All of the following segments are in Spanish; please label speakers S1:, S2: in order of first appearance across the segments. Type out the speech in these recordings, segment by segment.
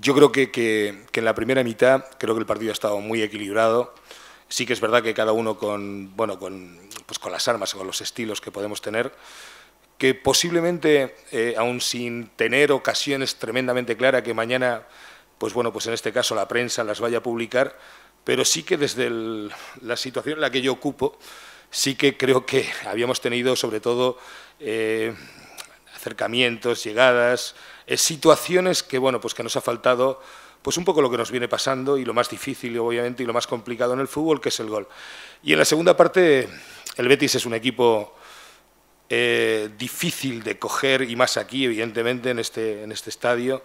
S1: yo creo que, en la primera mitad creo que el partido ha estado muy equilibrado. Sí que es verdad que cada uno con, bueno, con, pues las armas, con los estilos que podemos tener, que posiblemente, eh, aún sin tener ocasiones tremendamente claras que mañana, pues bueno, pues en este caso la prensa las vaya a publicar, pero sí que desde la situación en la que yo ocupo, sí que creo que habíamos tenido sobre todo eh, acercamientos, llegadas, eh, situaciones que, bueno, pues que nos ha faltado pues un poco lo que nos viene pasando y lo más difícil, obviamente, y lo más complicado en el fútbol, que es el gol. Y en la segunda parte, el Betis es un equipo eh, difícil de coger, y más aquí, evidentemente, en este, en este estadio.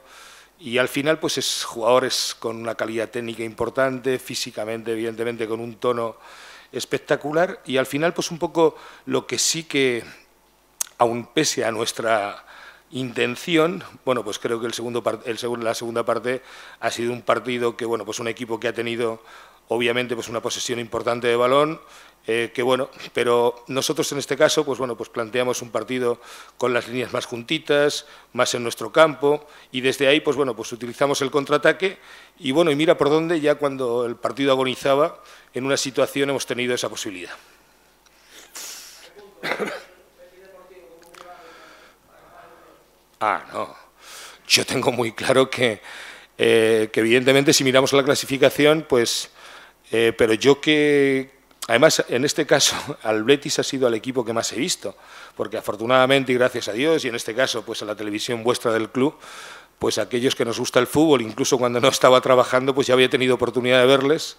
S1: Y al final, pues es jugadores con una calidad técnica importante, físicamente, evidentemente, con un tono espectacular. Y al final, pues un poco lo que sí que, aun pese a nuestra intención, bueno, pues creo que la segunda parte ha sido un partido que, bueno, pues un equipo que ha tenido obviamente pues una posesión importante de balón, eh, que bueno, pero nosotros en este caso, pues bueno, pues planteamos un partido con las líneas más juntitas, más en nuestro campo, y desde ahí, pues bueno, pues utilizamos el contraataque, y bueno, y mira por dónde ya cuando el partido agonizaba, en una situación hemos tenido esa posibilidad. Ah, no. Yo tengo muy claro que, eh, que evidentemente si miramos la clasificación, pues... Eh, pero yo que... Además, en este caso, al Betis ha sido el equipo que más he visto, porque afortunadamente y gracias a Dios, y en este caso, pues a la televisión vuestra del club, pues aquellos que nos gusta el fútbol, incluso cuando no estaba trabajando, pues ya había tenido oportunidad de verles.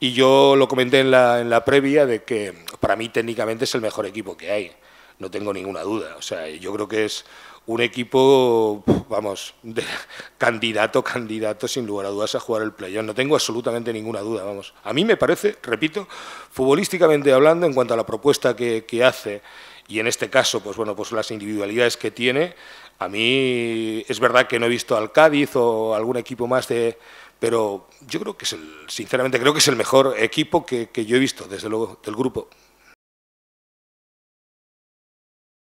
S1: Y yo lo comenté en la, en la previa de que para mí técnicamente es el mejor equipo que hay no tengo ninguna duda. O sea, yo creo que es un equipo, vamos, de candidato, candidato, sin lugar a dudas, a jugar el playoff. No tengo absolutamente ninguna duda, vamos. A mí me parece, repito, futbolísticamente hablando, en cuanto a la propuesta que, hace, y en este caso, pues bueno, pues las individualidades que tiene, a mí es verdad que no he visto al Cádiz o algún equipo más de... Pero yo creo que es el, sinceramente, creo que es el mejor equipo que yo he visto, desde luego, del grupo.